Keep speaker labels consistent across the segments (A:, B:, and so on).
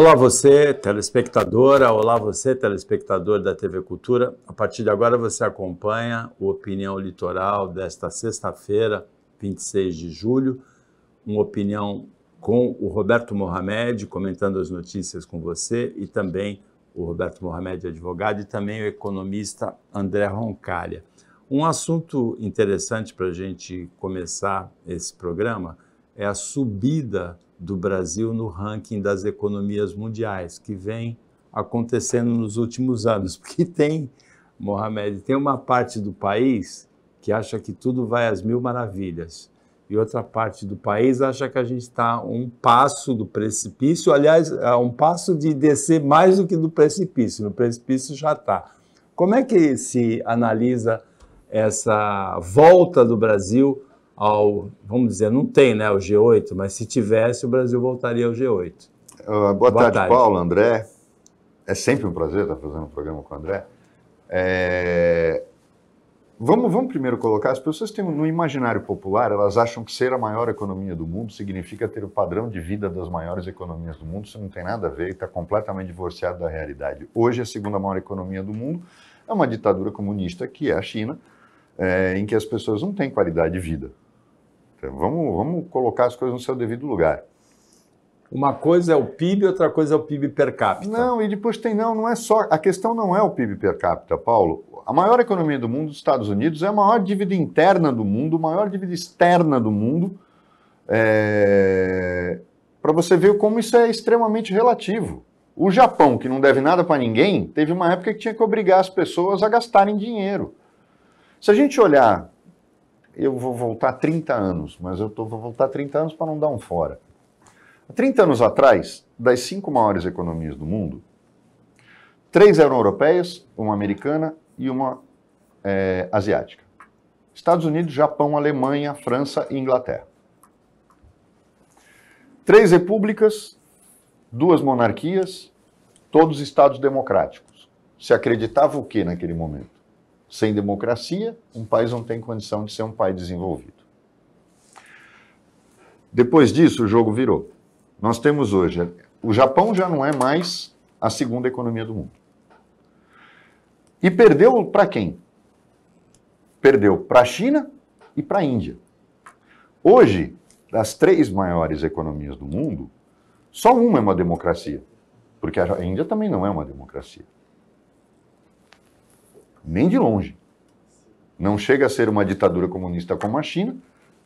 A: Olá você, telespectadora, olá você, telespectador da TV Cultura. A partir de agora você acompanha o Opinião Litoral desta sexta-feira, 26 de julho, uma opinião com o Roberto Mohamed comentando as notícias com você e também o Roberto Mohamed advogado e também o economista André Roncalha. Um assunto interessante para a gente começar esse programa é a subida do Brasil no ranking das economias mundiais, que vem acontecendo nos últimos anos, porque tem, Mohamed, tem uma parte do país que acha que tudo vai às mil maravilhas e outra parte do país acha que a gente está um passo do precipício, aliás, a é um passo de descer mais do que do precipício, no precipício já está. Como é que se analisa essa volta do Brasil ao, vamos dizer, não tem né, o G8, mas se tivesse, o Brasil voltaria ao G8. Uh, ah, boa, boa tarde, tarde, Paulo, André.
B: É sempre um prazer estar fazendo um programa com o André. É... Vamos, vamos primeiro colocar, as pessoas têm no imaginário popular, elas acham que ser a maior economia do mundo significa ter o padrão de vida das maiores economias do mundo, isso não tem nada a ver, está completamente divorciado da realidade. Hoje, a segunda maior economia do mundo é uma ditadura comunista, que é a China, é, em que as pessoas não têm qualidade de vida. Então, vamos, vamos colocar as coisas no seu devido lugar. Uma coisa é o PIB, outra coisa é o PIB per capita. Não, e depois tem não, não é só. A questão não é o PIB per capita, Paulo. A maior economia do mundo, os Estados Unidos, é a maior dívida interna do mundo, a maior dívida externa do mundo. É... Para você ver como isso é extremamente relativo. O Japão, que não deve nada para ninguém, teve uma época que tinha que obrigar as pessoas a gastarem dinheiro. Se a gente olhar eu vou voltar 30 anos, mas eu tô, vou voltar 30 anos para não dar um fora. Há 30 anos atrás, das cinco maiores economias do mundo, três eram europeias, uma americana e uma é, asiática. Estados Unidos, Japão, Alemanha, França e Inglaterra. Três repúblicas, duas monarquias, todos estados democráticos. Se acreditava o que naquele momento? Sem democracia, um país não tem condição de ser um país desenvolvido. Depois disso, o jogo virou. Nós temos hoje, o Japão já não é mais a segunda economia do mundo. E perdeu para quem? Perdeu para a China e para a Índia. Hoje, das três maiores economias do mundo, só uma é uma democracia, porque a Índia também não é uma democracia. Nem de longe. Não chega a ser uma ditadura comunista como a China,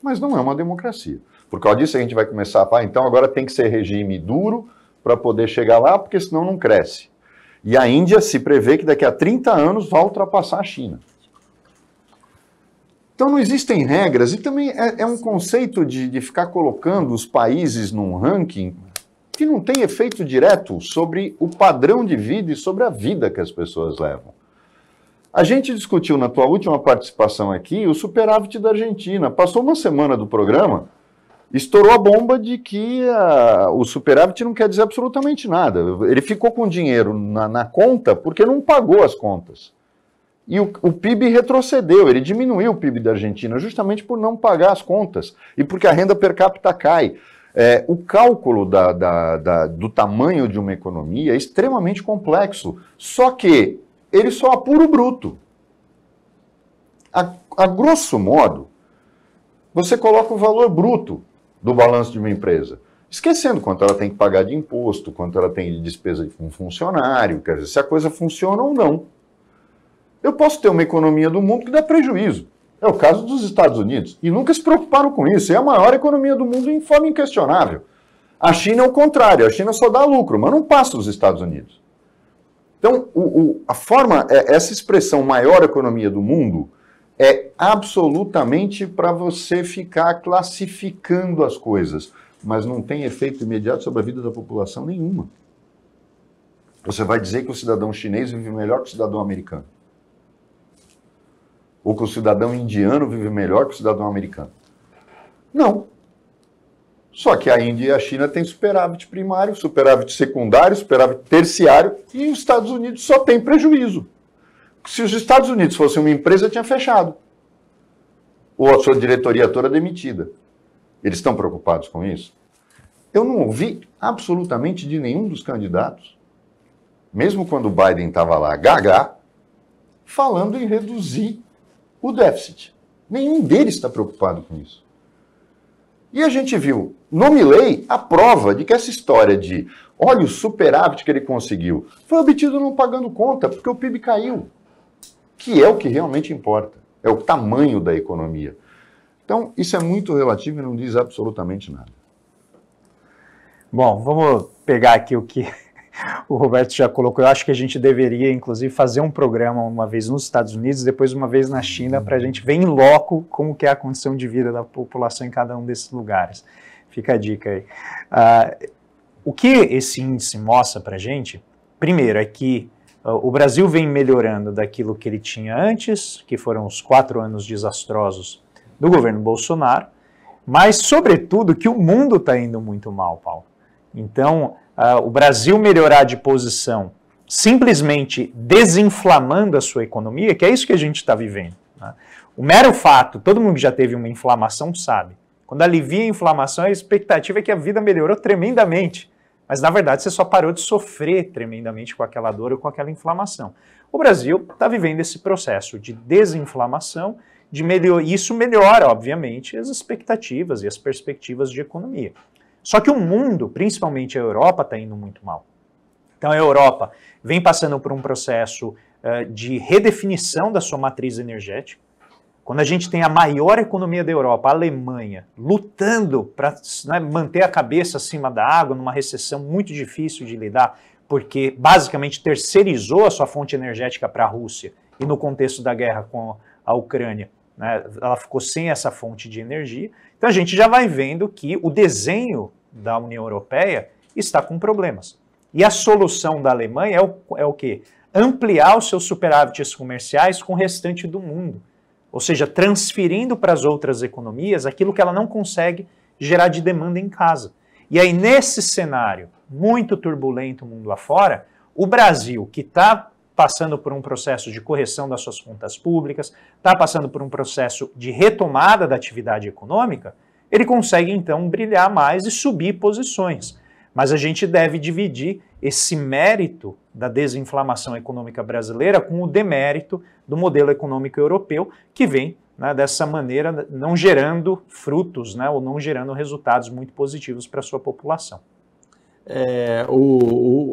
B: mas não é uma democracia. Por causa disso, a gente vai começar a falar, então agora tem que ser regime duro para poder chegar lá, porque senão não cresce. E a Índia se prevê que daqui a 30 anos vai ultrapassar a China. Então não existem regras, e também é, é um conceito de, de ficar colocando os países num ranking que não tem efeito direto sobre o padrão de vida e sobre a vida que as pessoas levam. A gente discutiu na tua última participação aqui o superávit da Argentina. Passou uma semana do programa, estourou a bomba de que a, ah, o superávit não quer dizer absolutamente nada. Ele ficou com dinheiro na, na conta porque não pagou as contas. E o, o, PIB retrocedeu, ele diminuiu o PIB da Argentina justamente por não pagar as contas e porque a renda per capita cai. É, o cálculo da, da, da, do tamanho de uma economia é extremamente complexo. Só que ele só apura o bruto. A, a grosso modo, você coloca o valor bruto do balanço de uma empresa, esquecendo quanto ela tem que pagar de imposto, quanto ela tem de despesa com de um funcionário, quer dizer, se a coisa funciona ou não. Eu posso ter uma economia do mundo que dá prejuízo. É o caso dos Estados Unidos. E nunca se preocuparam com isso. É a maior economia do mundo em forma inquestionável. A China é o contrário. A China só dá lucro, mas não passa dos Estados Unidos. Então, o, o, a forma, é, essa expressão maior economia do mundo é absolutamente para você ficar classificando as coisas, mas não tem efeito imediato sobre a vida da população nenhuma. Você vai dizer que o cidadão chinês vive melhor que o cidadão americano. Ou que o cidadão indiano vive melhor que o cidadão americano. Não. Só que a Índia e a China têm superávit primário, superávit secundário, superávit terciário e os Estados Unidos só tem prejuízo. Se os Estados Unidos fossem uma empresa, tinha fechado. Ou a sua diretoria toda demitida. Eles estão preocupados com isso? Eu não ouvi absolutamente de nenhum dos candidatos, mesmo quando o Biden estava lá, gaga, falando em reduzir o déficit. Nenhum deles está preocupado com isso. E a gente viu no Milley a prova de que essa história de olha o superávit que ele conseguiu foi obtido não pagando conta, porque o PIB caiu, que é o que realmente importa, é o tamanho da economia. Então, isso é muito relativo e não diz absolutamente nada.
C: Bom, vamos pegar aqui o que o Roberto já colocou. Eu acho que a gente deveria, inclusive, fazer um programa uma vez nos Estados Unidos, depois uma vez na China, para a gente ver em loco como que é a condição de vida da população em cada um desses lugares. Fica a dica aí. Uh, o que esse índice mostra para gente, primeiro, é que uh, o Brasil vem melhorando daquilo que ele tinha antes, que foram os quatro anos desastrosos do governo Bolsonaro, mas, sobretudo, que o mundo está indo muito mal, Paulo. Então, uh, o Brasil melhorar de posição simplesmente desinflamando a sua economia, que é isso que a gente está vivendo. Né? O mero fato, todo mundo que já teve uma inflamação sabe, quando alivia a inflamação, a expectativa é que a vida melhorou tremendamente. Mas na verdade você só parou de sofrer tremendamente com aquela dor ou com aquela inflamação. O Brasil está vivendo esse processo de desinflamação, de melhor... isso melhora, obviamente, as expectativas e as perspectivas de economia. Só que o mundo, principalmente a Europa, está indo muito mal. Então a Europa vem passando por um processo uh, de redefinição da sua matriz energética. Quando a gente tem a maior economia da Europa, a Alemanha, lutando para né, manter a cabeça acima da água, numa recessão muito difícil de lidar, porque basicamente terceirizou a sua fonte energética para a Rússia, e no contexto da guerra com a Ucrânia, né, ela ficou sem essa fonte de energia. Então a gente já vai vendo que o desenho da União Europeia está com problemas. E a solução da Alemanha é o, é o quê? Ampliar os seus superávites comerciais com o restante do mundo ou seja, transferindo para as outras economias aquilo que ela não consegue gerar de demanda em casa. E aí, nesse cenário muito turbulento mundo afora, o Brasil, que está passando por um processo de correção das suas contas públicas, está passando por um processo de retomada da atividade econômica, ele consegue então brilhar mais e subir posições. Mas a gente deve dividir esse mérito da desinflamação econômica brasileira com o demérito do modelo econômico europeu, que vem né, dessa maneira não gerando frutos né, ou não gerando resultados muito positivos para a sua população.
A: É, o,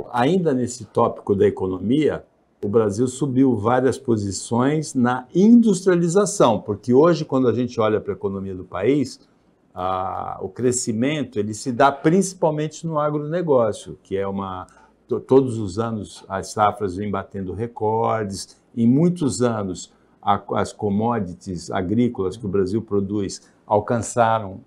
A: o, ainda nesse tópico da economia, o Brasil subiu várias posições na industrialização, porque hoje, quando a gente olha para a economia do país, a, o crescimento ele se dá principalmente no agronegócio, que é uma. To, todos os anos as safras vêm batendo recordes, em muitos anos a, as commodities agrícolas que o Brasil produz alcançaram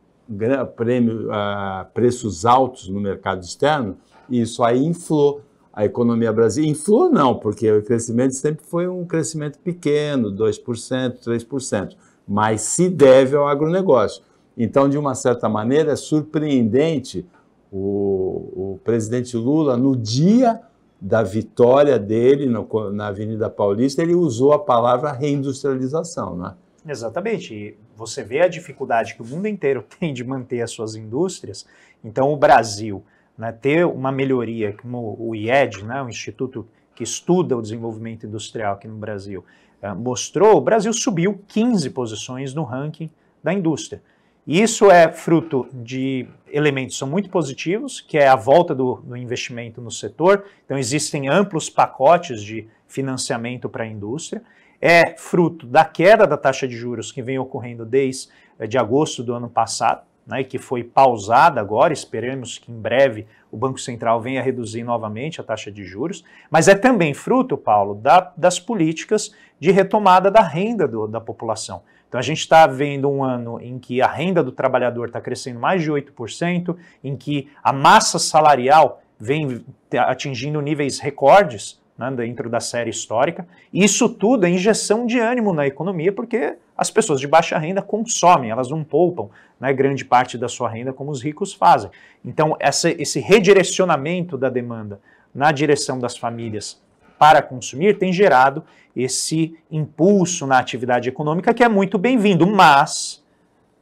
A: prêmio, a, preços altos no mercado externo, e isso aí inflou a economia brasileira. Inflou não, porque o crescimento sempre foi um crescimento pequeno, 2%, 3%, mas se deve ao agronegócio. Então, de uma certa maneira, é surpreendente o, o presidente Lula, no dia da vitória dele no, na Avenida
C: Paulista, ele usou a palavra reindustrialização, né? Exatamente. E você vê a dificuldade que o mundo inteiro tem de manter as suas indústrias. Então, o Brasil né, ter uma melhoria, como o IED, né, o Instituto que estuda o desenvolvimento industrial aqui no Brasil, eh, mostrou, o Brasil subiu 15 posições no ranking da indústria. Isso é fruto de elementos são muito positivos, que é a volta do, do investimento no setor. Então existem amplos pacotes de financiamento para a indústria. É fruto da queda da taxa de juros que vem ocorrendo desde eh, de agosto do ano passado, né, que foi pausada agora, esperemos que em breve o Banco Central venha reduzir novamente a taxa de juros, mas é também fruto, Paulo, da, das políticas de retomada da renda do, da população. Então a gente está vendo um ano em que a renda do trabalhador está crescendo mais de 8%, em que a massa salarial vem atingindo níveis recordes né, dentro da série histórica. Isso tudo é injeção de ânimo na economia, porque as pessoas de baixa renda consomem, elas não poupam né, grande parte da sua renda como os ricos fazem. Então, essa, esse redirecionamento da demanda na direção das famílias para consumir tem gerado esse impulso na atividade econômica que é muito bem-vindo, mas,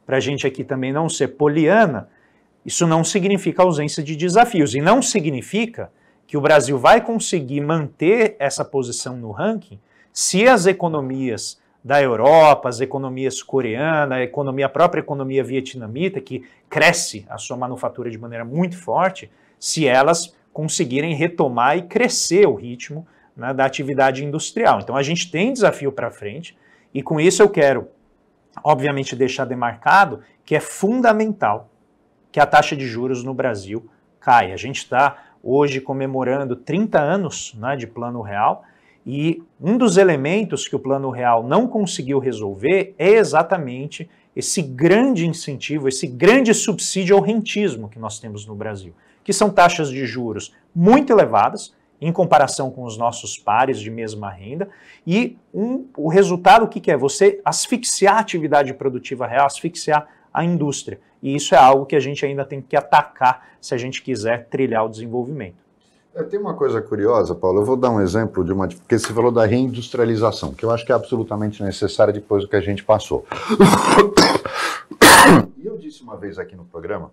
C: para a gente aqui também não ser poliana, isso não significa ausência de desafios e não significa que o Brasil vai conseguir manter essa posição no ranking se as economias da Europa, as economias coreanas, a economia a própria economia vietnamita que cresce a sua manufatura de maneira muito forte, se elas conseguirem retomar e crescer o ritmo né, da atividade industrial. Então a gente tem desafio para frente e com isso eu quero, obviamente, deixar demarcado que é fundamental que a taxa de juros no Brasil caia. A gente está hoje comemorando 30 anos né, de Plano Real. E um dos elementos que o Plano Real não conseguiu resolver é exatamente esse grande incentivo, esse grande subsídio ao rentismo que nós temos no Brasil, que são taxas de juros muito elevadas, em comparação com os nossos pares de mesma renda. E um, o resultado, o que, que é? Você asfixiar a atividade produtiva real, asfixiar a indústria. E isso é algo que a gente ainda tem que atacar se a gente quiser trilhar o desenvolvimento.
B: É, tem uma coisa curiosa, Paulo. Eu vou dar um exemplo de uma. Porque você falou da reindustrialização, que eu acho que é absolutamente necessária depois do que a gente passou. E eu disse uma vez aqui no programa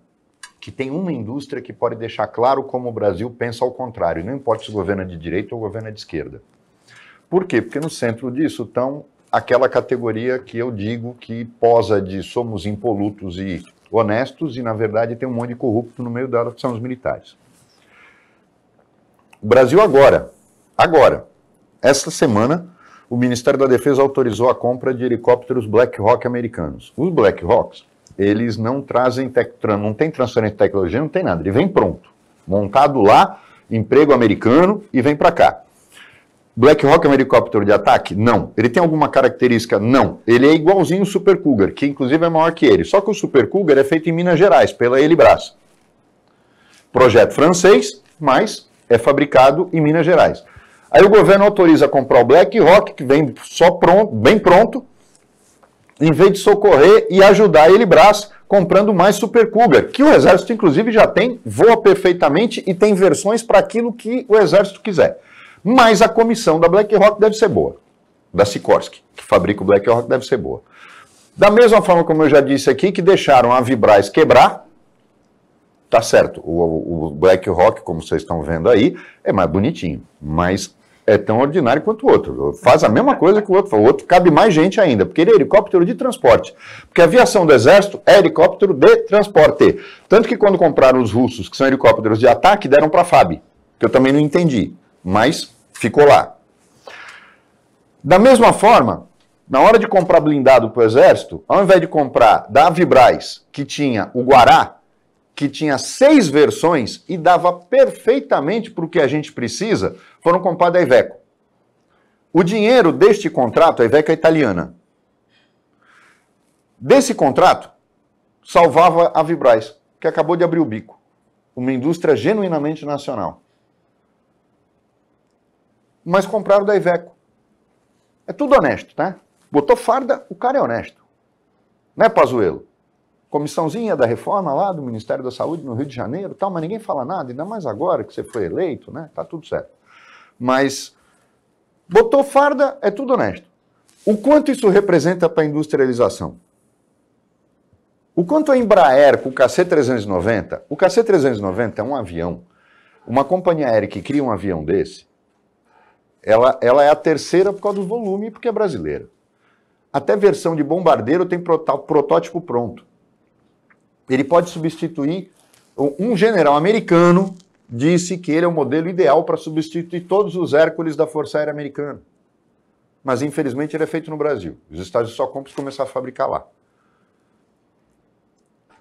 B: que tem uma indústria que pode deixar claro como o Brasil pensa ao contrário, não importa se governa é de direita ou governa é de esquerda. Por quê? Porque no centro disso estão aquela categoria que eu digo que posa de somos impolutos e honestos e, na verdade, tem um monte de corrupto no meio dela, que são os militares. O Brasil agora, agora, esta semana, o Ministério da Defesa autorizou a compra de helicópteros Black Hawk americanos. Os Black Hawks eles não trazem, tec, não tem transferência de tecnologia, não tem nada. Ele vem pronto, montado lá, emprego americano e vem para cá. Black Hawk é um helicóptero de ataque? Não. Ele tem alguma característica? Não. Ele é igualzinho o Super Cougar, que inclusive é maior que ele. Só que o Super Cougar é feito em Minas Gerais, pela Elibras. Projeto francês, mas é fabricado em Minas Gerais. Aí o governo autoriza comprar o Black Hawk que vem só pronto, bem pronto, em vez de socorrer e ajudar ele Elibras comprando mais Super Cougar, que o exército inclusive já tem, voa perfeitamente e tem versões para aquilo que o exército quiser. Mas a comissão da BlackRock deve ser boa, da Sikorsky, que fabrica o BlackRock, deve ser boa. Da mesma forma como eu já disse aqui, que deixaram a Vibraz quebrar, tá certo, o, o BlackRock, como vocês estão vendo aí, é mais bonitinho, mas é tão ordinário quanto o outro. Faz a mesma coisa que o outro. O outro cabe mais gente ainda, porque ele é helicóptero de transporte. Porque a aviação do Exército é helicóptero de transporte. Tanto que quando compraram os russos, que são helicópteros de ataque, deram para a FAB, que eu também não entendi, mas ficou lá. Da mesma forma, na hora de comprar blindado para o Exército, ao invés de comprar da Avibraz, que tinha o Guará, que tinha seis versões e dava perfeitamente para o que a gente precisa, foram comprados da Iveco. O dinheiro deste contrato, a Iveco é italiana, desse contrato salvava a Vibrais, que acabou de abrir o bico. Uma indústria genuinamente nacional. Mas compraram da Iveco. É tudo honesto, tá? Botou farda, o cara é honesto. Né, Pazuello? comissãozinha da reforma lá do Ministério da Saúde no Rio de Janeiro, tal, mas ninguém fala nada, ainda mais agora que você foi eleito, né? Tá tudo certo. Mas botou farda, é tudo honesto. O quanto isso representa para a industrialização? O quanto a Embraer com o KC-390, o KC-390 é um avião, uma companhia aérea que cria um avião desse, ela, ela é a terceira por causa do volume, porque é brasileira. Até versão de bombardeiro tem protótipo pronto. Ele pode substituir. Um general americano disse que ele é o modelo ideal para substituir todos os Hércules da Força Aérea Americana. Mas, infelizmente, ele é feito no Brasil. Os Estados só compram se começar a fabricar lá.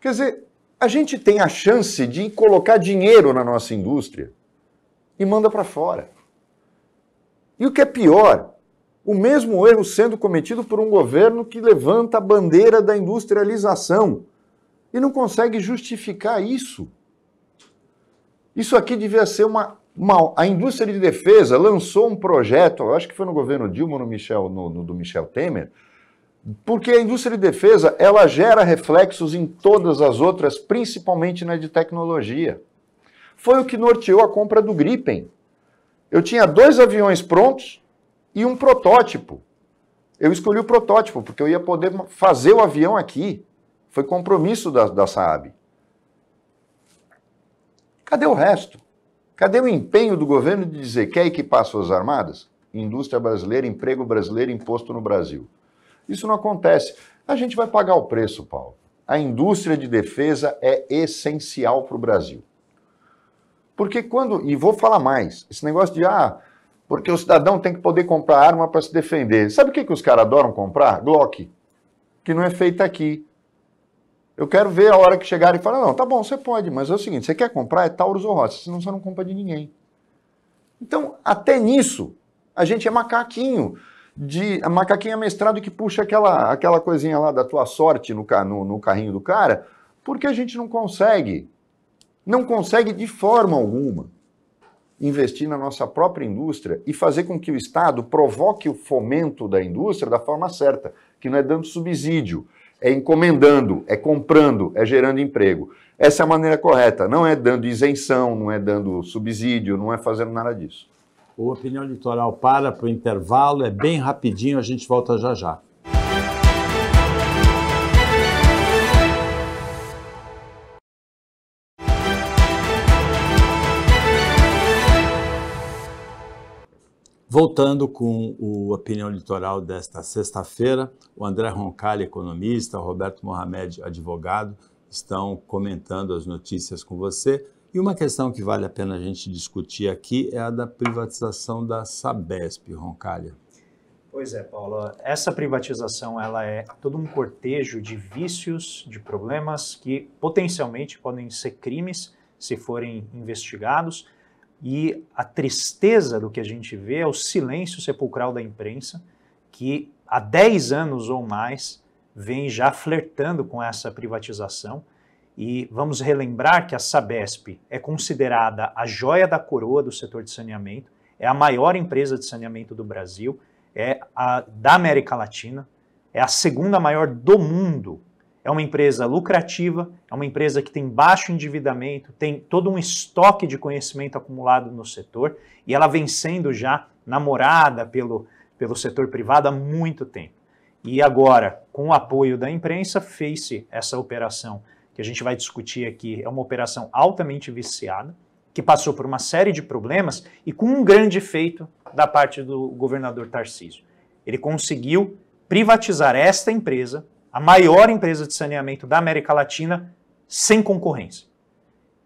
B: Quer dizer, a gente tem a chance de colocar dinheiro na nossa indústria e manda para fora. E o que é pior, o mesmo erro sendo cometido por um governo que levanta a bandeira da industrialização e não consegue justificar isso. Isso aqui devia ser uma, uma. a indústria de defesa lançou um projeto, eu acho que foi no governo Dilma, no, Michel, no, no do Michel Temer, porque a indústria de defesa ela gera reflexos em todas as outras, principalmente na de tecnologia. Foi o que norteou a compra do Gripen. Eu tinha dois aviões prontos e um protótipo. Eu escolhi o protótipo porque eu ia poder fazer o avião aqui. Foi compromisso da, da Saab. Cadê o resto? Cadê o empenho do governo de dizer que é equipar suas armadas? Indústria brasileira, emprego brasileiro, imposto no Brasil. Isso não acontece. A gente vai pagar o preço, Paulo. A indústria de defesa é essencial para o Brasil. Porque quando, e vou falar mais, esse negócio de, ah, porque o cidadão tem que poder comprar arma para se defender. Sabe o que, que os caras adoram comprar? Glock, que não é feita aqui. Eu quero ver a hora que chegar e falar, não, tá bom, você pode, mas é o seguinte, você quer comprar, é Taurus ou Rossi, senão você não compra de ninguém. Então, até nisso, a gente é macaquinho. De, a macaquinha que puxa aquela, aquela coisinha lá da tua sorte no, no, no carrinho do cara, porque a gente não consegue, não consegue de forma alguma investir na nossa própria indústria e fazer com que o Estado provoque o fomento da indústria da forma certa, que não é dando subsídio, é encomendando, é comprando, é gerando emprego. Essa é a maneira correta, não é dando isenção, não é
A: dando subsídio, não é fazendo nada disso. O Opinião Litoral para para o intervalo, é bem rapidinho, a gente volta já já. Voltando com o Opinião Litoral desta sexta-feira, o André Roncalli, economista, Roberto Mohamed, advogado, estão comentando as notícias com você. E uma questão que vale a pena a gente discutir aqui é a da privatização da Sabesp, Roncalha.
C: Pois é, Paulo. Essa privatização ela é todo um cortejo de vícios, de problemas que potencialmente podem ser crimes se forem investigados e a tristeza do que a gente vê é o silêncio sepulcral da imprensa, que há 10 anos ou mais vem já flertando com essa privatização. E vamos relembrar que a Sabesp é considerada a joia da coroa do setor de saneamento, é a maior empresa de saneamento do Brasil, é a da América Latina, é a segunda maior do mundo é uma empresa lucrativa, é uma empresa que tem baixo endividamento, tem todo um estoque de conhecimento acumulado no setor e ela vem sendo já namorada pelo, pelo setor privado há muito tempo. E agora, com o apoio da imprensa, fez-se essa operação que a gente vai discutir aqui. É uma operação altamente viciada, que passou por uma série de problemas e com um grande efeito da parte do governador Tarcísio. Ele conseguiu privatizar esta empresa a maior empresa de saneamento da América Latina, sem concorrência.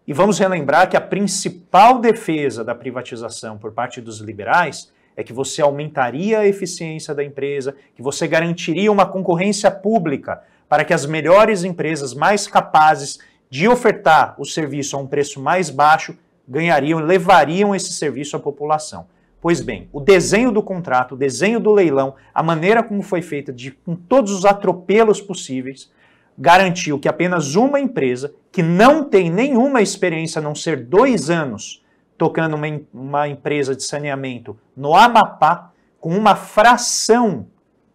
C: E vamos relembrar que a principal defesa da privatização por parte dos liberais é que você aumentaria a eficiência da empresa, que você garantiria uma concorrência pública para que as melhores empresas mais capazes de ofertar o serviço a um preço mais baixo ganhariam, levariam esse serviço à população. Pois bem, o desenho do contrato, o desenho do leilão, a maneira como foi feita, de, com todos os atropelos possíveis, garantiu que apenas uma empresa, que não tem nenhuma experiência a não ser dois anos tocando uma, uma empresa de saneamento no Amapá, com uma fração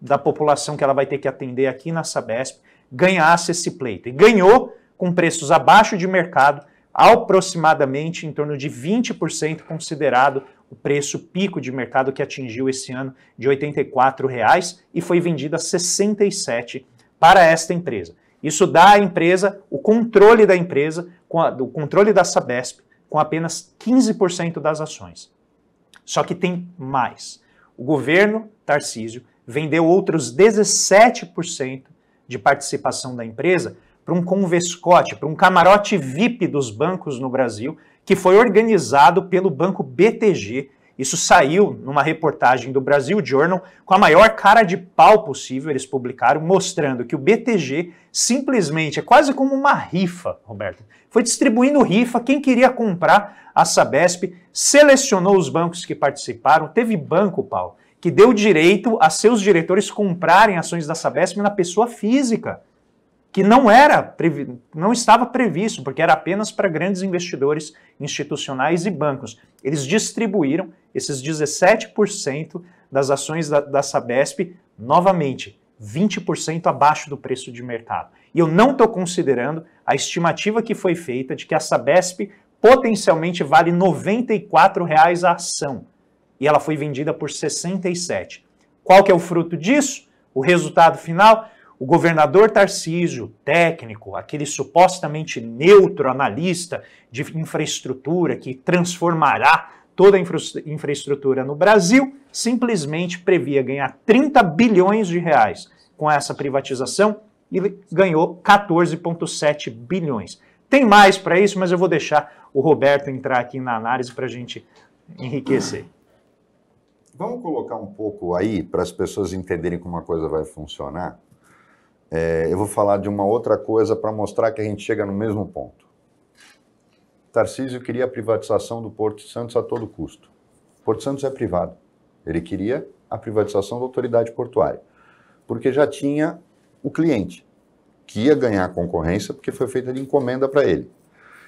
C: da população que ela vai ter que atender aqui na Sabesp, ganhasse esse pleito. E ganhou com preços abaixo de mercado, aproximadamente em torno de 20% considerado o preço pico de mercado que atingiu esse ano de R$ 84,00 e foi vendida a R$ 67,00 para esta empresa. Isso dá à empresa o controle da empresa, a, o controle da Sabesp, com apenas 15% das ações. Só que tem mais. O governo, Tarcísio, vendeu outros 17% de participação da empresa para um convescote, para um camarote VIP dos bancos no Brasil, que foi organizado pelo banco BTG. Isso saiu numa reportagem do Brasil Journal com a maior cara de pau possível. Eles publicaram mostrando que o BTG simplesmente é quase como uma rifa, Roberto. Foi distribuindo rifa. Quem queria comprar a Sabesp selecionou os bancos que participaram. Teve banco, Paulo, que deu direito a seus diretores comprarem ações da Sabesp na pessoa física que não era não estava previsto, porque era apenas para grandes investidores institucionais e bancos. Eles distribuíram esses 17% das ações da, da Sabesp novamente, 20% abaixo do preço de mercado. E eu não estou considerando a estimativa que foi feita de que a Sabesp potencialmente vale R$ 94,00 a ação. E ela foi vendida por 67. Qual que é o fruto disso? O resultado final? O governador Tarcísio, técnico, aquele supostamente neutro analista de infraestrutura que transformará toda a infra infraestrutura no Brasil, simplesmente previa ganhar 30 bilhões de reais com essa privatização e ganhou 14,7 bilhões. Tem mais para isso, mas eu vou deixar o Roberto entrar aqui na análise para a gente enriquecer.
B: Vamos colocar um pouco aí para as pessoas entenderem como a coisa vai funcionar. É, eu vou falar de uma outra coisa para mostrar que a gente chega no mesmo ponto. Tarcísio queria a privatização do Porto Santos a todo custo. O Porto Santos é privado. Ele queria a privatização da autoridade portuária, porque já tinha o cliente, que ia ganhar a concorrência porque foi feita de encomenda para ele.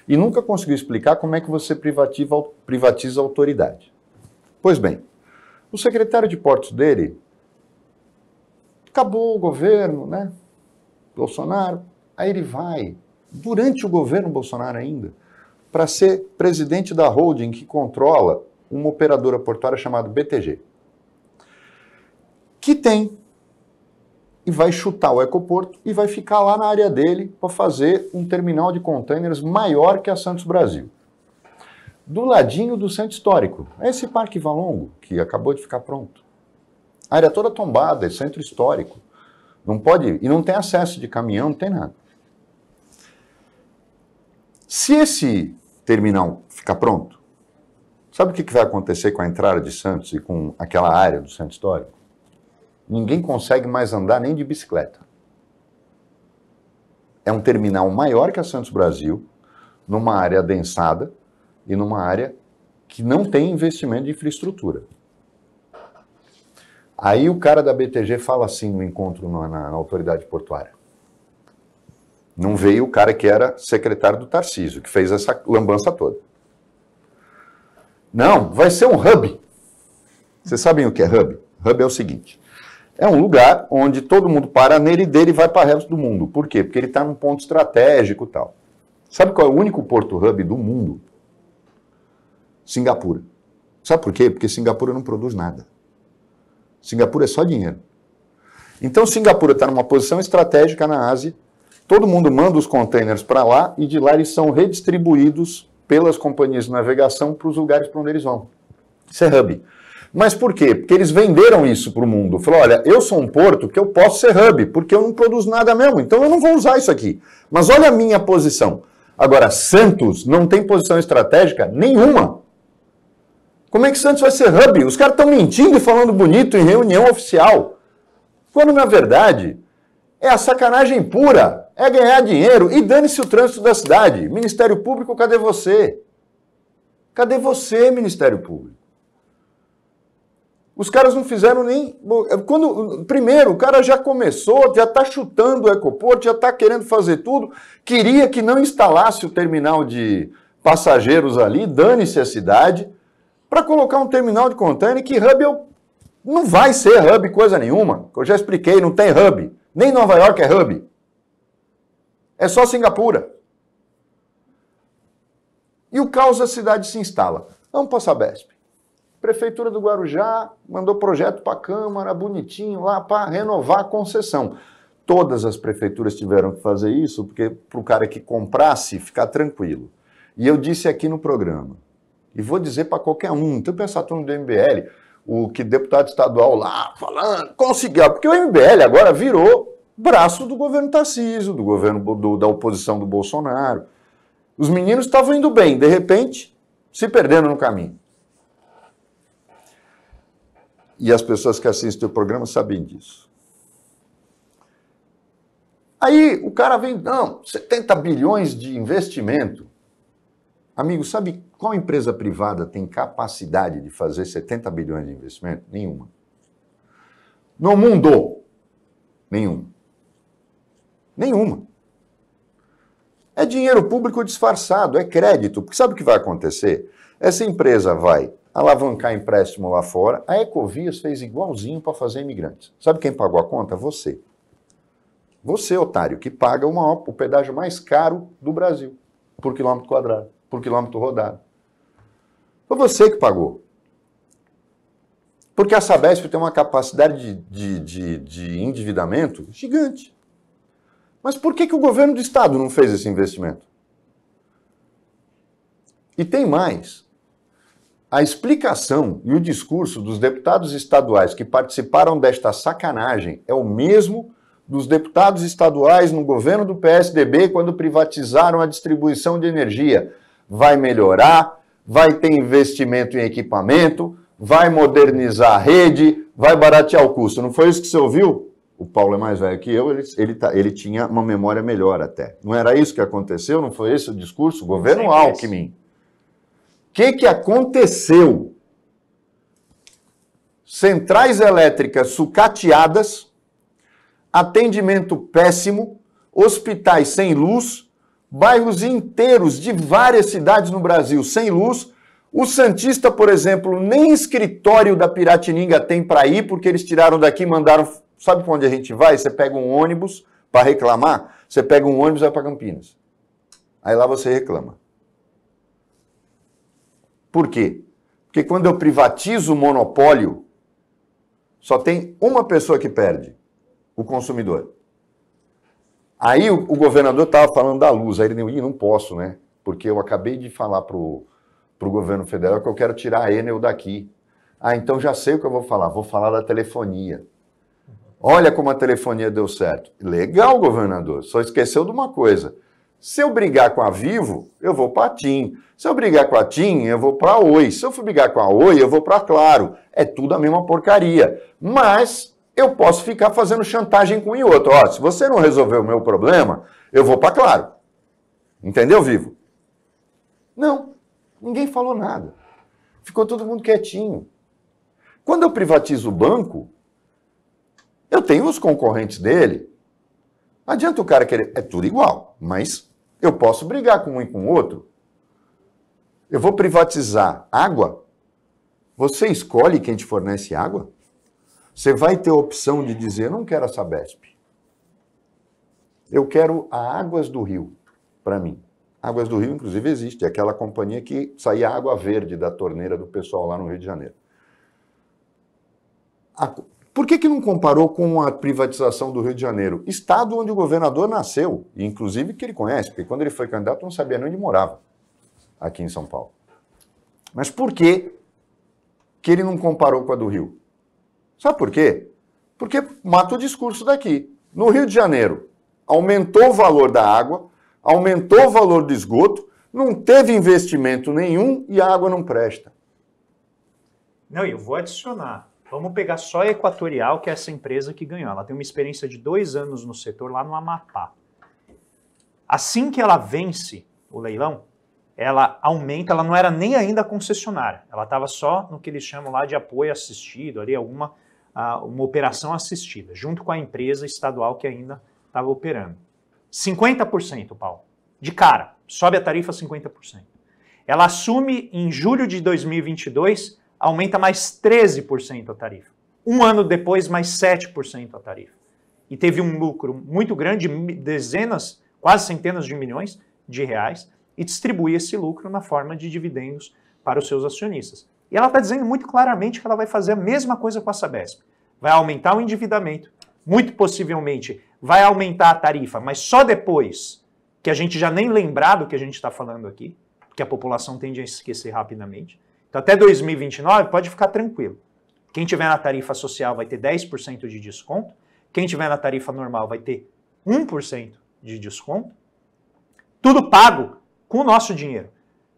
B: E nunca conseguiu explicar como é que você privativa, privatiza a autoridade. Pois bem, o secretário de portos dele acabou o governo, né? Bolsonaro, aí ele vai, durante o governo Bolsonaro ainda, para ser presidente da holding que controla uma operadora portuária chamada BTG, que tem e vai chutar o ecoporto e vai ficar lá na área dele para fazer um terminal de contêineres maior que a Santos Brasil. Do ladinho do centro histórico, é esse Parque Valongo, que acabou de ficar pronto. A área toda tombada, é centro histórico. Não pode E não tem acesso de caminhão, não tem nada. Se esse terminal ficar pronto, sabe o que, vai acontecer com a entrada de Santos e com aquela área do centro histórico? Ninguém consegue mais andar nem de bicicleta. É um terminal maior que a Santos Brasil, numa área adensada e numa área que não tem investimento de infraestrutura. Aí o cara da BTG fala assim no encontro na, na, na autoridade portuária. Não veio o cara que era secretário do Tarcísio, que fez essa lambança toda. Não, vai ser um hub. Vocês sabem o que é hub? Hub é o seguinte: é um lugar onde todo mundo para nele e dele vai para o resto do mundo. Por quê? Porque ele está num ponto estratégico tal. Sabe qual é o único porto hub do mundo? Singapura. Sabe por quê? Porque Singapura não produz nada. Singapura é só dinheiro. Então, Singapura está numa posição estratégica na Ásia. Todo mundo manda os contêineres para lá e de lá eles são redistribuídos pelas companhias de navegação para os lugares para onde eles vão. Isso é hub. Mas por quê? Porque eles venderam isso para o mundo. Falou: olha, eu sou um porto que eu posso ser hub, porque eu não produzo nada mesmo, então eu não vou usar isso aqui. Mas olha a minha posição. Agora, Santos não tem posição estratégica nenhuma como é que Santos vai ser hub? Os caras estão mentindo e falando bonito em reunião oficial. Quando, na verdade, é a sacanagem pura. É ganhar dinheiro e dane-se o trânsito da cidade. Ministério Público, cadê você? Cadê você, Ministério Público? Os caras não fizeram nem. É, quando, primeiro, o cara já começou, já está chutando o ecoporto, já está querendo fazer tudo. Queria que não instalasse o terminal de passageiros ali, dane-se a cidade para colocar um terminal de container que hub eu, não vai ser hub coisa nenhuma. Eu já expliquei, não tem hub. Nem Nova York é hub. É só Singapura. E o caos da cidade se instala. Vamos para a Sabesp. Prefeitura do Guarujá mandou projeto para a Câmara, bonitinho, lá para renovar a concessão. Todas as prefeituras tiveram que fazer isso, porque para o cara que comprasse ficar tranquilo. E eu disse aqui no programa, e vou dizer para qualquer um, tem então que pensar turma do MBL, o que deputado estadual lá falando, conseguiu, porque o MBL agora virou braço do governo Tarcísio, do governo do, da oposição do Bolsonaro. Os meninos estavam indo bem, de repente, se perdendo no caminho. E as pessoas que assistem o programa sabem disso. Aí o cara vem, não, 70 bilhões de investimento. Amigo, sabe qual empresa privada tem capacidade de fazer 70 bilhões de investimento? Nenhuma. No mundo, nenhuma. Nenhuma. É dinheiro público disfarçado, é crédito. Porque sabe o que vai acontecer? Essa empresa vai alavancar empréstimo lá fora. A Ecovias fez igualzinho para fazer imigrantes. Sabe quem pagou a conta? Você. Você, otário, que paga o, maior, o pedágio mais caro do Brasil por quilômetro quadrado por quilômetro rodado. Foi você que pagou. Porque a Sabesp tem uma capacidade de, de, de, de endividamento gigante. Mas por que, que o governo do estado não fez esse investimento? E tem mais. A explicação e o discurso dos deputados estaduais que participaram desta sacanagem é o mesmo dos deputados estaduais no governo do PSDB quando privatizaram a distribuição de energia vai melhorar, vai ter investimento em equipamento, vai modernizar a rede, vai baratear o custo. Não foi isso que você ouviu? O Paulo é mais velho que eu, ele, ele, tá, ele tinha uma memória melhor até. Não era isso que aconteceu? Não foi esse o discurso? governo Alckmin. O que, que aconteceu? Centrais elétricas sucateadas, atendimento péssimo, hospitais sem luz, bairros inteiros de várias cidades no Brasil sem luz. O Santista, por exemplo, nem escritório da Piratininga tem para ir, porque eles tiraram daqui e mandaram. Sabe para onde a gente vai? Você pega um ônibus para reclamar, você pega um ônibus e vai para Campinas. Aí lá você reclama. Por quê? Porque quando eu privatizo o monopólio, só tem uma pessoa que perde: o consumidor. Aí o, o governador estava falando da luz, aí ele deu, não posso, né? Porque eu acabei de falar para o governo federal que eu quero tirar a Enel daqui. Ah, então já sei o que eu vou falar, vou falar da telefonia. Olha como a telefonia deu certo. Legal, governador, só esqueceu de uma coisa. Se eu brigar com a Vivo, eu vou para a TIM. Se eu brigar com a TIM, eu vou para a Oi. Se eu for brigar com a Oi, eu vou para a Claro. É tudo a mesma porcaria. Mas eu posso ficar fazendo chantagem com um e outro. Ó, se você não resolver o meu problema, eu vou para Claro. Entendeu, Vivo? Não, ninguém falou nada. Ficou todo mundo quietinho. Quando eu privatizo o banco, eu tenho os concorrentes dele. adianta o cara querer. É tudo igual, mas eu posso brigar com um e com o outro. Eu vou privatizar água. Você escolhe quem te fornece água? Você vai ter a opção de dizer: não quero a Sabesp. Eu quero a Águas do Rio, para mim. Águas do Rio, inclusive, existe. É aquela companhia que saía água verde da torneira do pessoal lá no Rio de Janeiro. A... Por que, que não comparou com a privatização do Rio de Janeiro? Estado onde o governador nasceu, inclusive que ele conhece, porque quando ele foi candidato não sabia nem onde morava, aqui em São Paulo. Mas por que, que ele não comparou com a do Rio? Sabe por quê? Porque mata o discurso daqui. No Rio de Janeiro, aumentou o valor da água, aumentou o valor do esgoto, não teve investimento nenhum e a água não presta.
C: Não, eu vou adicionar. Vamos pegar só a Equatorial, que é essa empresa que ganhou. Ela tem uma experiência de dois anos no setor lá no Amapá. Assim que ela vence o leilão, ela aumenta, ela não era nem ainda concessionária, ela estava só no que eles chamam lá de apoio assistido, ali alguma uma operação assistida, junto com a empresa estadual que ainda estava operando. 50%, Paulo. De cara, sobe a tarifa 50%. Ela assume em julho de 2022, aumenta mais 13% a tarifa. Um ano depois, mais 7% a tarifa. E teve um lucro muito grande, dezenas, quase centenas de milhões de reais, e distribui esse lucro na forma de dividendos para os seus acionistas. E ela está dizendo muito claramente que ela vai fazer a mesma coisa com a Sabesp. Vai aumentar o endividamento, muito possivelmente vai aumentar a tarifa, mas só depois que a gente já nem lembrar do que a gente está falando aqui, porque a população tende a esquecer rapidamente. Então, até 2029, pode ficar tranquilo. Quem tiver na tarifa social vai ter 10% de desconto, quem tiver na tarifa normal vai ter 1% de desconto. Tudo pago com o nosso dinheiro.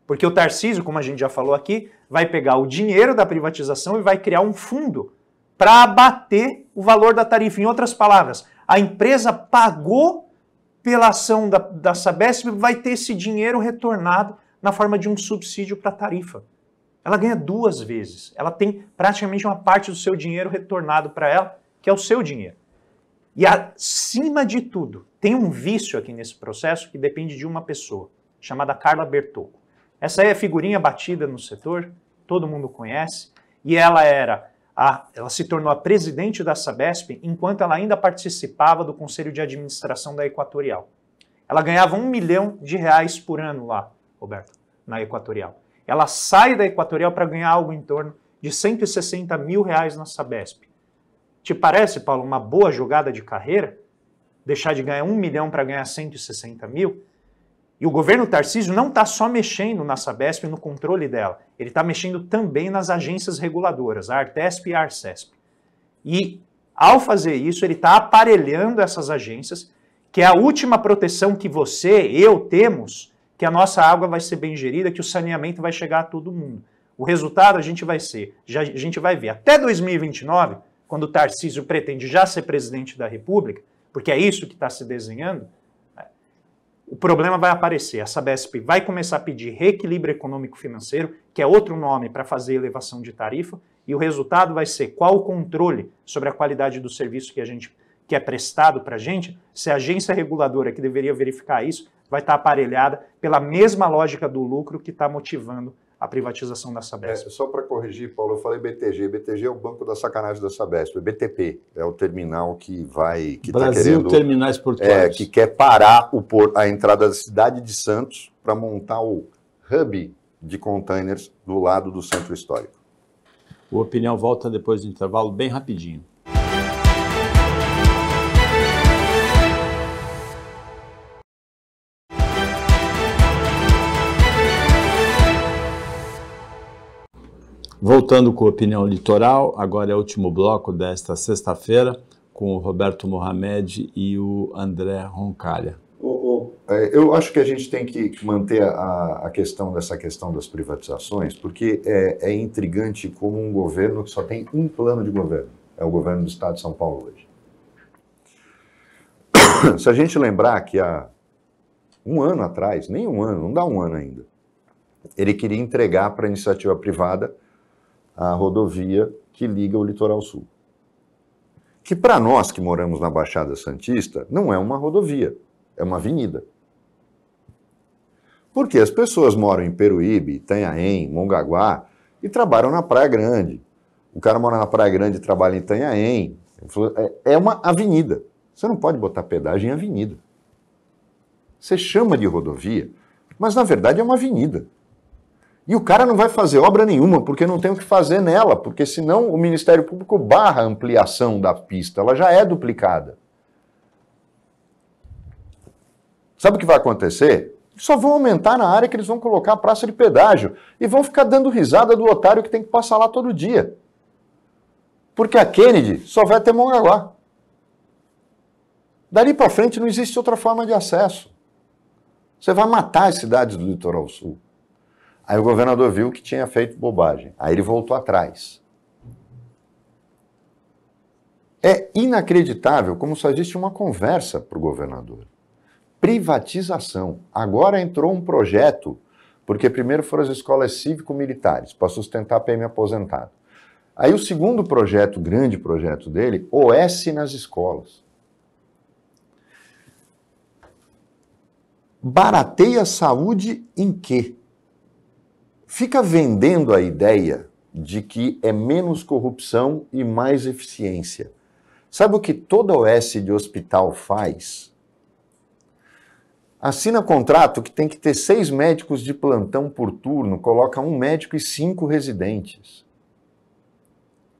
C: Porque o Tarcísio, como a gente já falou aqui, vai pegar o dinheiro da privatização e vai criar um fundo para abater o valor da tarifa. Em outras palavras, a empresa pagou pela ação da, da Sabesp vai ter esse dinheiro retornado na forma de um subsídio para a tarifa. Ela ganha duas vezes. Ela tem praticamente uma parte do seu dinheiro retornado para ela, que é o seu dinheiro. E acima de tudo, tem um vício aqui nesse processo que depende de uma pessoa, chamada Carla Bertocco. Essa aí é figurinha batida no setor, todo mundo conhece, e ela era a, ela se tornou a presidente da Sabesp enquanto ela ainda participava do conselho de administração da Equatorial. Ela ganhava um milhão de reais por ano lá, Roberto, na Equatorial. Ela sai da Equatorial para ganhar algo em torno de 160 mil reais na Sabesp. Te parece, Paulo, uma boa jogada de carreira? Deixar de ganhar um milhão para ganhar 160 mil? E o governo Tarcísio não está só mexendo na Sabesp no controle dela, ele está mexendo também nas agências reguladoras, a Artesp e a Arcesp. E ao fazer isso, ele está aparelhando essas agências, que é a última proteção que você, eu temos, que a nossa água vai ser bem gerida, que o saneamento vai chegar a todo mundo. O resultado a gente vai ser, já, a gente vai ver. Até 2029, quando o Tarcísio pretende já ser presidente da República, porque é isso que está se desenhando, o problema vai aparecer. A Sabesp vai começar a pedir reequilíbrio econômico-financeiro, que é outro nome para fazer elevação de tarifa, e o resultado vai ser qual o controle sobre a qualidade do serviço que a gente que é prestado para a gente, se a agência reguladora que deveria verificar isso vai estar tá aparelhada pela mesma lógica do lucro que está motivando a privatização da Sabesp.
B: É, só para corrigir, Paulo, eu falei BTG. BTG é o banco da sacanagem da Sabesp. O é BTP é o terminal que vai... Que tá Brasil tá querendo, Terminais Portuários. É, que quer parar o, a entrada da cidade de Santos para montar o hub de containers do
A: lado do centro histórico. O Opinião volta depois do intervalo, bem rapidinho. Voltando com a opinião litoral, agora é o último bloco desta sexta-feira, com o Roberto Mohamed e o André Roncalha.
B: É, eu acho que a gente tem que manter a, questão dessa questão das privatizações, porque é, é intrigante como um governo que só tem um plano de governo. É o governo do Estado de São Paulo hoje. Se a gente lembrar que há um ano atrás, nem um ano, não dá um ano ainda, ele queria entregar para a iniciativa privada a rodovia que liga o litoral sul. Que para nós que moramos na Baixada Santista, não é uma rodovia, é uma avenida. Porque as pessoas moram em Peruíbe, Itanhaém, Mongaguá e trabalham na Praia Grande. O cara mora na Praia Grande e trabalha em Itanhaém. É, é uma avenida. Você não pode botar pedágio em avenida. Você chama de rodovia, mas na verdade é uma avenida. E o cara não vai fazer obra nenhuma, porque não tem o que fazer nela, porque senão o Ministério Público barra a ampliação da pista, ela já é duplicada. Sabe o que vai acontecer? Só vão aumentar na área que eles vão colocar a praça de pedágio e vão ficar dando risada do otário que tem que passar lá todo dia. Porque a Kennedy só vai ter Mongaguá. Dali para frente não existe outra forma de acesso. Você vai matar as cidades do litoral sul. Aí o governador viu que tinha feito bobagem. Aí ele voltou atrás. É inacreditável como só existe uma conversa para o governador. Privatização. Agora entrou um projeto, porque primeiro foram as escolas cívico-militares para sustentar a PM aposentado. Aí o segundo projeto, grande projeto dele, OS nas escolas. Barateia saúde em quê? fica vendendo a ideia de que é menos corrupção e mais eficiência. Sabe o que toda OS de hospital faz? Assina contrato que tem que ter seis médicos de plantão por turno, coloca um médico e cinco residentes.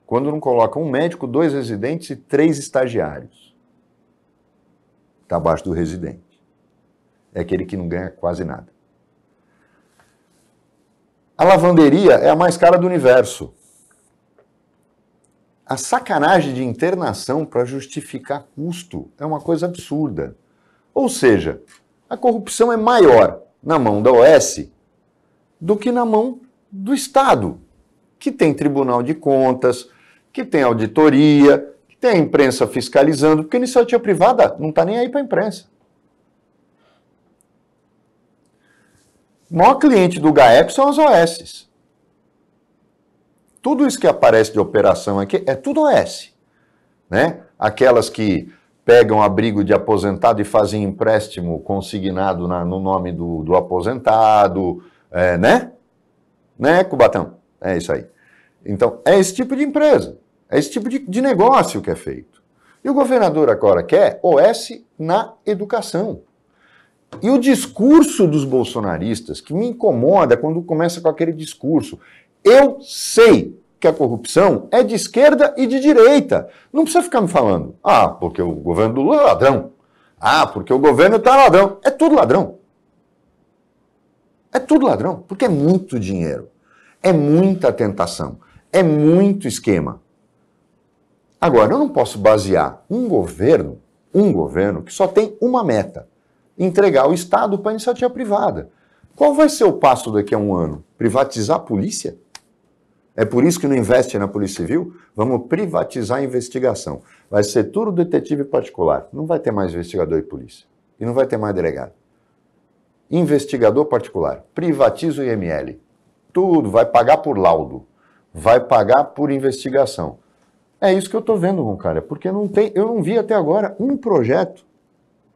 B: Quando não coloca um médico, dois residentes e três estagiários. Está abaixo do residente. É aquele que não ganha quase nada. A lavanderia é a mais cara do universo. A sacanagem de internação para justificar custo é uma coisa absurda. Ou seja, a corrupção é maior na mão da OS do que na mão do Estado, que tem tribunal de contas, que tem auditoria, que tem a imprensa fiscalizando, porque a iniciativa privada não está nem aí para a imprensa. O maior cliente do GAEP são as OS. Tudo isso que aparece de operação aqui é tudo OS. Né? Aquelas que pegam abrigo de aposentado e fazem empréstimo consignado na, no nome do, do aposentado, é, né? Né, Cubatão? É isso aí. Então, é esse tipo de empresa, é esse tipo de, de negócio que é feito. E o governador agora quer OS na educação. E o discurso dos bolsonaristas, que me incomoda é quando começa com aquele discurso. Eu sei que a corrupção é de esquerda e de direita. Não precisa ficar me falando, ah, porque o governo do Lula é ladrão. Ah, porque o governo está ladrão. É tudo ladrão. É tudo ladrão, porque é muito dinheiro, é muita tentação, é muito esquema. Agora, eu não posso basear um governo, um governo que só tem uma meta, entregar o Estado para a iniciativa privada. Qual vai ser o passo daqui a um ano? Privatizar a polícia? É por isso que não investe na Polícia Civil? Vamos privatizar a investigação. Vai ser tudo detetive particular. Não vai ter mais investigador e polícia. E não vai ter mais delegado. Investigador particular. Privatiza o IML. Tudo. Vai pagar por laudo. Vai pagar por investigação. É isso que eu estou vendo, Roncalha, porque não tem, eu não vi até agora um projeto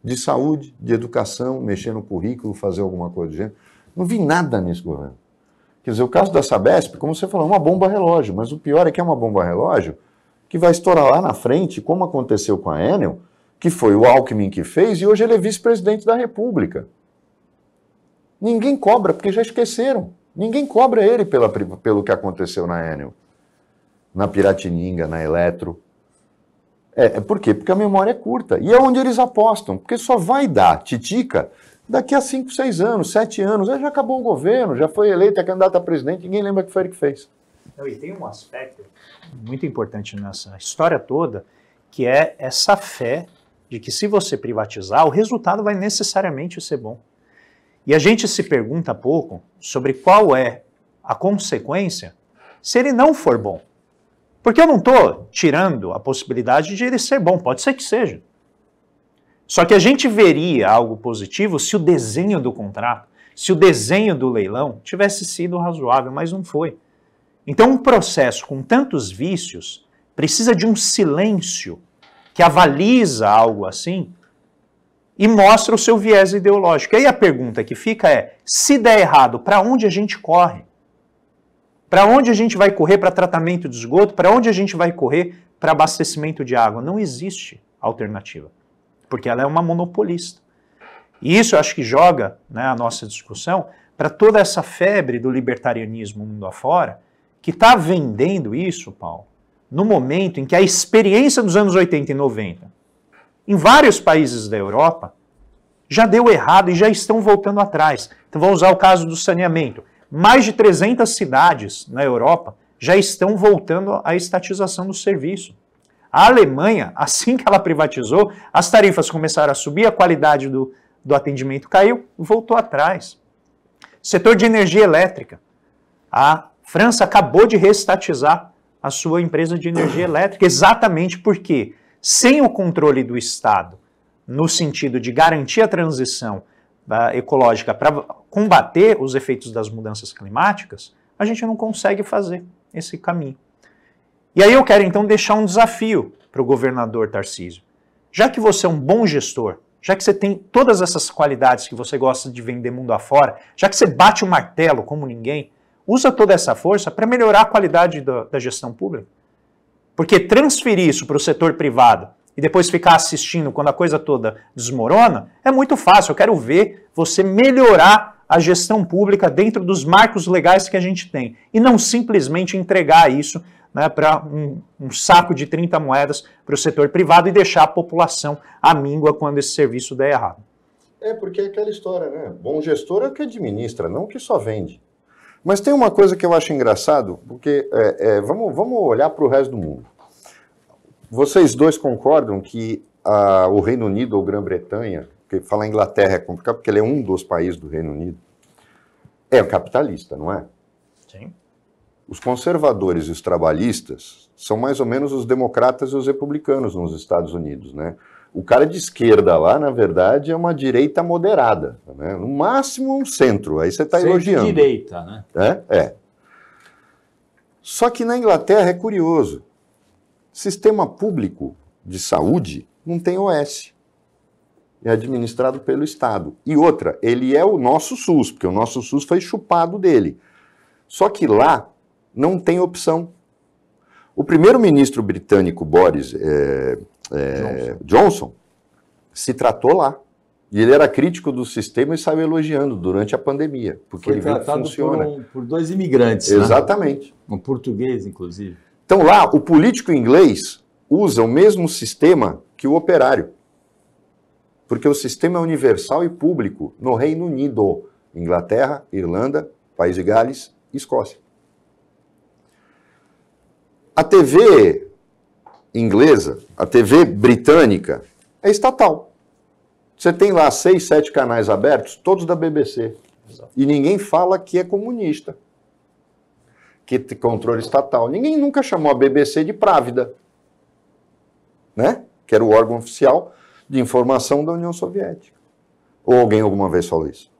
B: de saúde, de educação, mexer no currículo, fazer alguma coisa do gênero. Não vi nada nesse governo. Quer dizer, o caso da Sabesp, como você falou, é uma bomba relógio, mas o pior é que é uma bomba relógio que vai estourar lá na frente, como aconteceu com a Enel, que foi o Alckmin que fez e hoje ele é vice-presidente da República. Ninguém cobra, porque já esqueceram. Ninguém cobra ele pela, pelo que aconteceu na Enel, na Piratininga, na Eletro. É, é, por quê? Porque a memória é curta. E é onde eles apostam, porque só vai dar titica daqui a 5, 6 anos, 7 anos. Aí já acabou o governo, já foi eleito, é candidato a presidente, ninguém lembra que foi ele
C: que fez. e tem um aspecto muito importante nessa história toda, que é essa fé de que se você privatizar, o resultado vai necessariamente ser bom. E a gente se pergunta pouco sobre qual é a consequência se ele não for bom. Porque eu não estou tirando a possibilidade de ele ser bom, pode ser que seja. Só que a gente veria algo positivo se o desenho do contrato, se o desenho do leilão tivesse sido razoável, mas não foi. Então, um processo com tantos vícios precisa de um silêncio que avaliza algo assim e mostra o seu viés ideológico. E aí a pergunta que fica é: se der errado, para onde a gente corre? Para onde a gente vai correr para tratamento de esgoto? Para onde a gente vai correr para abastecimento de água? Não existe alternativa, porque ela é uma monopolista. E isso eu acho que joga né, a nossa discussão para toda essa febre do libertarianismo mundo afora, que está vendendo isso, Paulo, no momento em que a experiência dos anos 80 e 90, em vários países da Europa, já deu errado e já estão voltando atrás. Então vamos usar o caso do saneamento. Mais de 300 cidades na Europa já estão voltando à estatização do serviço. A Alemanha, assim que ela privatizou, as tarifas começaram a subir, a qualidade do, do atendimento caiu, voltou atrás. Setor de energia elétrica. A França acabou de restatizar a sua empresa de energia elétrica, exatamente porque, sem o controle do Estado, no sentido de garantir a transição uh, ecológica para combater os efeitos das mudanças climáticas, a gente não consegue fazer esse caminho. E aí eu quero então deixar um desafio para o governador Tarcísio. Já que você é um bom gestor, já que você tem todas essas qualidades que você gosta de vender mundo afora, já que você bate o martelo como ninguém, usa toda essa força para melhorar a qualidade da, da gestão pública. Porque transferir isso para o setor privado e depois ficar assistindo quando a coisa toda desmorona, é muito fácil. Eu quero ver você melhorar a gestão pública dentro dos marcos legais que a gente tem e não simplesmente entregar isso né, para um, um, saco de 30 moedas para o setor privado e deixar a população amíngua quando esse serviço der errado.
B: É, porque é aquela história, né? Bom gestor é o que administra, não o que só vende. Mas tem uma coisa que eu acho engraçado, porque é, é, vamos, vamos olhar para o resto do mundo. Vocês dois concordam que a, o Reino Unido ou Grã-Bretanha, porque falar Inglaterra é complicado, porque ele é um dos países do Reino Unido, é capitalista, não é? Sim. Os conservadores e os trabalhistas são mais ou menos os democratas e os republicanos nos Estados Unidos, né? O cara de esquerda lá, na verdade, é uma direita moderada, né? no máximo um centro. Aí você está elogiando.
A: Direita, né?
B: É, é. Só que na Inglaterra é curioso. Sistema público de saúde não tem OS. É administrado pelo Estado. E outra, ele é o nosso SUS, porque o nosso SUS foi chupado dele. Só que lá não tem opção. O primeiro-ministro britânico Boris é, é, Johnson. Johnson se tratou lá. E ele era crítico do sistema e saiu elogiando durante a pandemia, porque Foi ele viu funciona. Por, um,
A: por dois imigrantes. Né? Exatamente. Né? Um português, inclusive.
B: Então lá, o político inglês usa o mesmo sistema que o operário. Porque o sistema é universal e público no Reino Unido, Inglaterra, Irlanda, País de Gales e Escócia. A TV inglesa, a TV britânica, é estatal. Você tem lá seis, sete canais abertos, todos da BBC. Exato. E ninguém fala que é comunista que tem controle estatal. Ninguém nunca chamou a BBC de Právida, né? que era o órgão oficial de informação da União Soviética. Ou alguém alguma vez falou isso?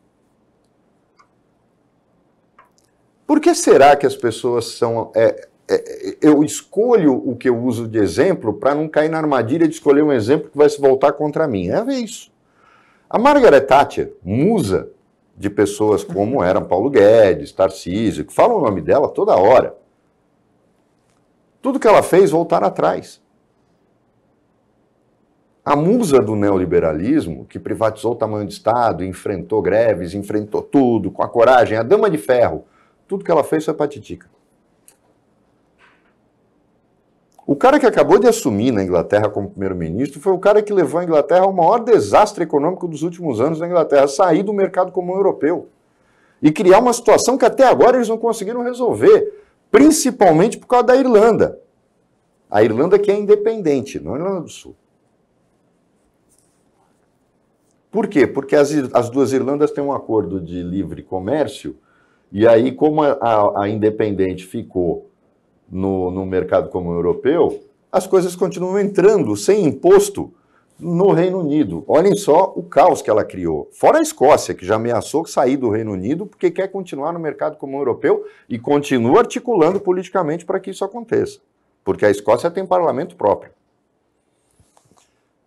B: Por que será que as pessoas são. É, é, eu escolho o que eu uso de exemplo para não cair na armadilha de escolher um exemplo que vai se voltar contra mim. É isso. A Margaret Thatcher, musa de pessoas como eram Paulo Guedes, Tarcísio, que falam o nome dela toda hora. Tudo que ela fez voltar atrás. A musa do neoliberalismo, que privatizou o tamanho do Estado, enfrentou greves, enfrentou tudo, com a coragem, a dama de ferro, tudo que ela fez foi patitica. O cara que acabou de assumir na Inglaterra como primeiro-ministro foi o cara que levou a Inglaterra ao maior desastre econômico dos últimos anos na Inglaterra, sair do mercado comum europeu e criar uma situação que até agora eles não conseguiram resolver, principalmente por causa da Irlanda. A Irlanda que é independente, não a Irlanda do Sul. Por quê? Porque as, as duas Irlandas têm um acordo de livre comércio, e aí, como a, a, a independente ficou no, no mercado comum europeu, as coisas continuam entrando sem imposto no Reino Unido. Olhem só o caos que ela criou. Fora a Escócia, que já ameaçou sair do Reino Unido porque quer continuar no mercado comum europeu e continua articulando politicamente para que isso aconteça. Porque a Escócia tem parlamento próprio.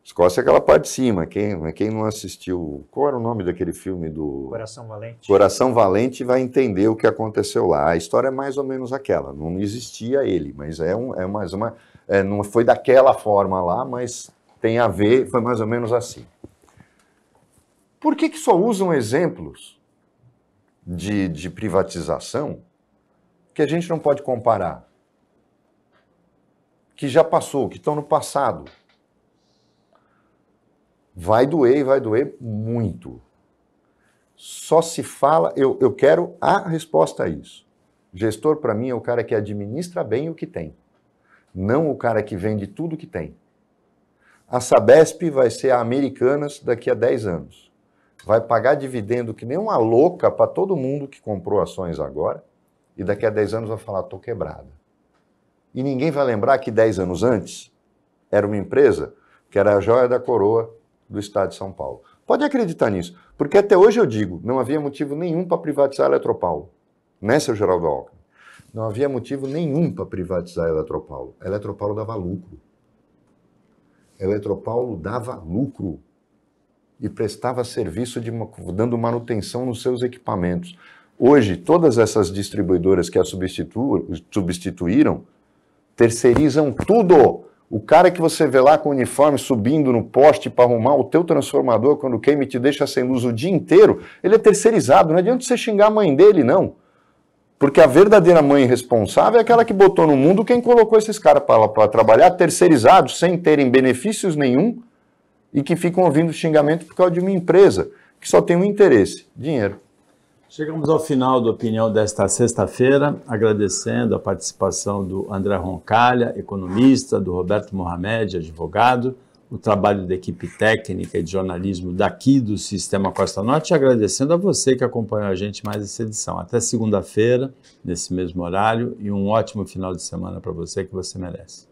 B: Escócia é aquela parte de cima. Quem, quem não assistiu. Qual era o nome daquele filme do. Coração Valente. Coração Valente vai entender o que aconteceu lá. A história é mais ou menos aquela. Não existia ele, mas é, um, é mais uma. É, não foi daquela forma lá, mas tem a ver, foi mais ou menos assim. Por que, que só usam exemplos de, de privatização que a gente não pode comparar? Que já passou, que estão no passado. Vai doer e vai doer muito. Só se fala, eu, eu quero a resposta a isso. Gestor, para mim, é o cara que administra bem o que tem, não o cara que vende tudo que tem. A Sabesp vai ser a Americanas daqui a 10 anos. Vai pagar dividendo que nem uma louca para todo mundo que comprou ações agora e daqui a 10 anos vai falar: estou quebrada. E ninguém vai lembrar que 10 anos antes era uma empresa que era a joia da coroa do Estado de São Paulo. Pode acreditar nisso, porque até hoje eu digo, não havia motivo nenhum para privatizar a Eletropaulo, né, seu Geraldo Alckmin? Não havia motivo nenhum para privatizar a Eletropaulo. A Eletropaulo dava lucro. A Eletropaulo dava lucro e prestava serviço de dando manutenção nos seus equipamentos. Hoje, todas essas distribuidoras que a substituíram terceirizam tudo o cara que você vê lá com o uniforme subindo no poste para arrumar o teu transformador quando queima e te deixa sem luz o dia inteiro, ele é terceirizado. Não adianta você xingar a mãe dele, não. Porque a verdadeira mãe responsável é aquela que botou no mundo quem colocou esses caras para trabalhar terceirizados, sem terem benefícios nenhum e que ficam ouvindo xingamento por causa de uma empresa que só tem um interesse:
A: dinheiro. Chegamos ao final do Opinião desta sexta-feira, agradecendo a participação do André Roncalha, economista, do Roberto Mohamed, advogado, o trabalho da equipe técnica e de jornalismo daqui do Sistema Costa Norte, e agradecendo a você que acompanhou a gente mais essa edição. Até segunda-feira, nesse mesmo horário, e um ótimo final de semana para você que você merece.